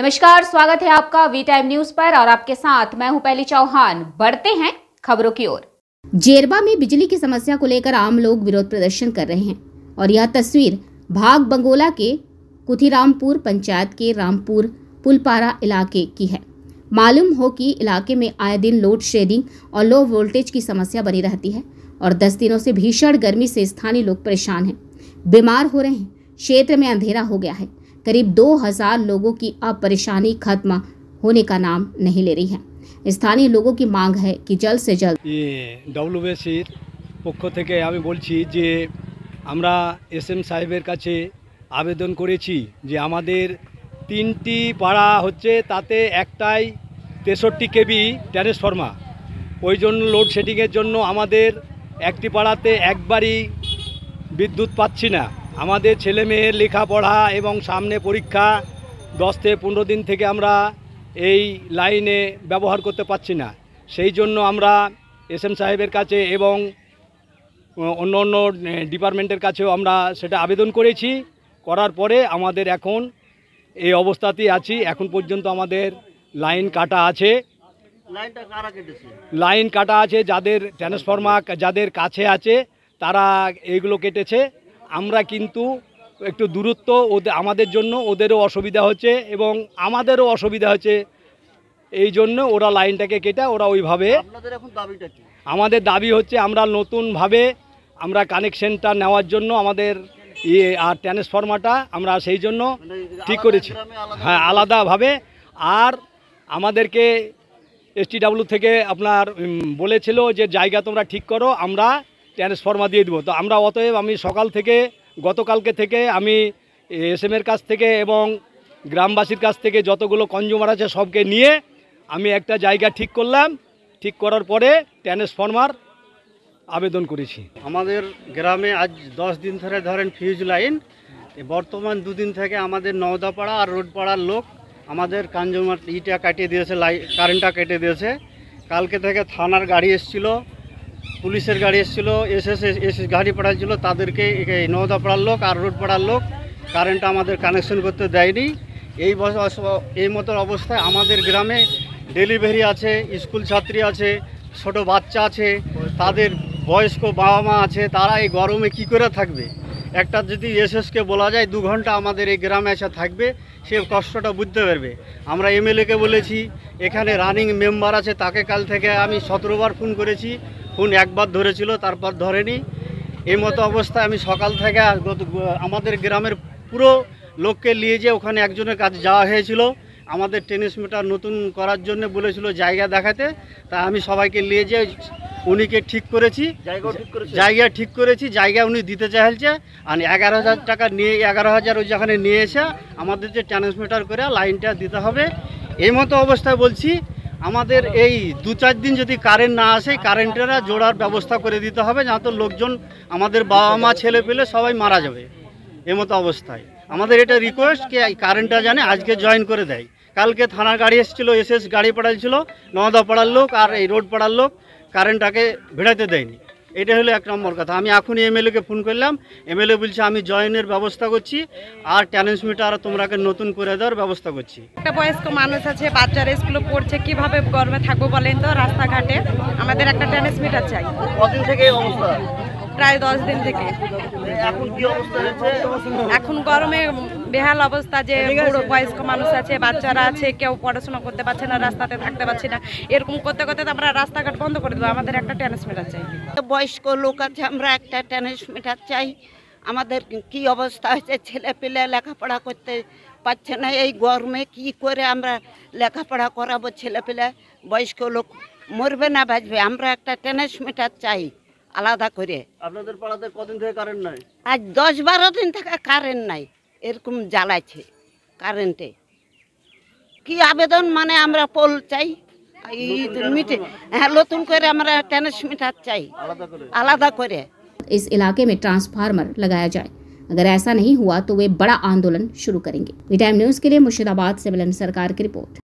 नमस्कार स्वागत है आपका वी टाइम न्यूज पर और आपके साथ मैं हूं पहली चौहान बढ़ते हैं खबरों की ओर जेरबा में बिजली की समस्या को लेकर आम लोग विरोध प्रदर्शन कर रहे हैं और यह तस्वीर भाग बंगोला के कुथिरामपुर पंचायत के रामपुर पुलपारा इलाके की है मालूम हो कि इलाके में आए दिन लोड शेडिंग और लो वोल्टेज की समस्या बनी रहती है और दस दिनों से भीषण गर्मी से स्थानीय लोग परेशान हैं बीमार हो रहे हैं क्षेत्र में अंधेरा हो गया है करीब 2000 लोगों की अब परेशानी खत्म होने का नाम नहीं ले रही है स्थानीय लोगों की मांग है कि जल्द से जल्द ये डब्ल्यू बी सी पक्ष बोल जे एस एम साहेबर का आवेदन करीटी पाड़ा हेते एकटाई तेष्टि के वि ट्रांसफर्मा वोजन लोडशेडिंग एक पाड़ाते एक बार ही विद्युत पासीना আমাদের ছেলে মেয়ের লেখাপড়া এবং সামনে পরীক্ষা দশ থেকে পনেরো দিন থেকে আমরা এই লাইনে ব্যবহার করতে পারছি না সেই জন্য আমরা এস এম সাহেবের কাছে এবং অন্য অন্য ডিপার্টমেন্টের কাছেও আমরা সেটা আবেদন করেছি করার পরে আমাদের এখন এই অবস্থাতেই আছি এখন পর্যন্ত আমাদের লাইন কাটা আছে লাইন কাটা আছে যাদের ট্রান্সফর্মার যাদের কাছে আছে তারা এইগুলো কেটেছে আমরা কিন্তু একটু দূরত্ব ওদের আমাদের জন্য ওদেরও অসুবিধা হচ্ছে এবং আমাদেরও অসুবিধা হচ্ছে এই জন্য ওরা লাইনটাকে কেটে ওরা ওইভাবে আমাদের দাবি হচ্ছে আমরা নতুনভাবে আমরা কানেকশনটা নেওয়ার জন্য আমাদের ইয়ে আর ট্রান্সফরমারটা আমরা সেই জন্য মানে ঠিক করেছি হ্যাঁ আলাদাভাবে আর আমাদেরকে এসটিডাব্লিউ থেকে আপনার বলেছিল যে জায়গা তোমরা ঠিক করো আমরা ট্রান্সফর্মার দিয়ে দেবো তো আমরা অতএব আমি সকাল থেকে গতকালকে থেকে আমি এস এর কাছ থেকে এবং গ্রামবাসীর কাছ থেকে যতগুলো কনজিউমার আছে সবকে নিয়ে আমি একটা জায়গা ঠিক করলাম ঠিক করার পরে ট্রান্সফর্মার আবেদন করেছি আমাদের গ্রামে আজ দশ দিন ধরে ধরেন ফিউজ লাইন বর্তমান দুদিন থেকে আমাদের নওদাপাড়া আর রোডপাড়ার লোক আমাদের কনজিউমার ইটা কাটিয়ে দিয়েছে লাই কারেন্টটা কেটে দিয়েছে কালকে থেকে থানার গাড়ি এসেছিলো পুলিশের গাড়ি এসেছিলো এসে এসে গাড়ি পাঠাচ্ছিলো তাদেরকে নওদা পাড়ার লোক আর রোড পাড়ার লোক কারেন্ট আমাদের কানেকশন করতে দেয়নি এই এই মতো অবস্থায় আমাদের গ্রামে ডেলিভারি আছে স্কুল ছাত্রী আছে ছোট বাচ্চা আছে তাদের বয়স্ক বাবা মা আছে তারা এই গরমে কি করে থাকবে একটা যদি এসএসকে বলা যায় দু ঘন্টা আমাদের এই গ্রামে এসে থাকবে সে কষ্টটা বুঝতে পারবে আমরা এমএলএকে বলেছি এখানে রানিং মেম্বার আছে তাকে কাল থেকে আমি সতেরোবার ফোন করেছি ফোন একবার ধরেছিল তারপর ধরেনি এই মতো অবস্থায় আমি সকাল থেকে আমাদের গ্রামের পুরো লোককে নিয়ে যে ওখানে একজনের কাছে যাওয়া হয়েছিল আমাদের টেনিস মিটার নতুন করার জন্য বলেছিল জায়গা দেখাতে তা আমি সবাইকে নিয়ে যে উনিকে ঠিক করেছি জায়গা ঠিক করেছি জায়গা উনি দিতে চাইছে আর এগারো হাজার টাকা নিয়ে এগারো হাজার ওই যেখানে নিয়ে এসে আমাদের যে ট্রান্সমিটার করে লাইনটা দিতে হবে এই মতো অবস্থায় বলছি আমাদের এই দু চার দিন যদি কারেন্ট না আসে কারেন্টেরা জোড়ার ব্যবস্থা করে দিতে হবে না তো লোকজন আমাদের বাবা মা ছেলে পেলে সবাই মারা যাবে এমতো অবস্থায় আমাদের এটা রিকোয়েস্ট কে কারেন্টটা জানে আজকে জয়েন করে দেয় কালকে থানার গাড়ি এসেছিলো এসএস গাড়ি পাঠাইছিল নওদা পাড়ার লোক আর এই রোড পাড়ার লোক কারেন্টটাকে ভেড়াতে দেয়নি এটা হলো এক নম্বর কথা আমি এখনই এমএলএকে ফোন করলাম এমএলএ বলছে আমি জয়েনের ব্যবস্থা করছি আর ট্রান্সমিটার তোমরাকে নতুন করে দেওয়ার ব্যবস্থা করছি একটা বয়স্ক মানুষ আছে বাচ্চারা স্কুলে পড়ছে কিভাবে গর্বে থাকবো বলেন তো রাস্তাঘাটে আমাদের একটা মিটার চাই কদিন থেকে অবস্থা প্রায় দশ দিন থেকে এখন গরমে বেহাল অবস্থা যে বয়স্ক মানুষ আছে বাচ্চারা আছে কেউ পড়াশোনা করতে পারছে না রাস্তাতে থাকতে পারছে না এরকম করতে করতে তো আমরা রাস্তাঘাট বন্ধ করে দেবো আমাদের একটা ট্যানেস মেটার চাই বয়স্ক লোক আছে আমরা একটা ট্যানেস মেটার চাই আমাদের কি অবস্থা হয়েছে ছেলে পেলে লেখাপড়া করতে পারছে না এই গরমে কি করে আমরা লেখাপড়া করাবো ছেলে পেলে বয়স্ক লোক মরবে না বাঁচবে আমরা একটা ট্যানেস মেটার চাই আলাদা কইরে আপনাদের পাড়ারতে কত দিন ধরে কারেন্ট নাই আজ 10 12 দিন টাকা কারেন্ট নাই এরকম জ্বলাইছে কারেন্টে কি আবেদন মানে আমরা পল চাই এই দিন মিটে লুতুন কইরে আমরা কানে শীত চাই আলাদা কইরে আলাদা কইরে এই इलाके में ट्रांसफार्मर लगाया जाए अगर ऐसा नहीं हुआ तो वे बड़ा आंदोलन शुरू करेंगे। বি টাইম নিউজ के लिए मुश्ताबाद से बलून सरकार की रिपोर्ट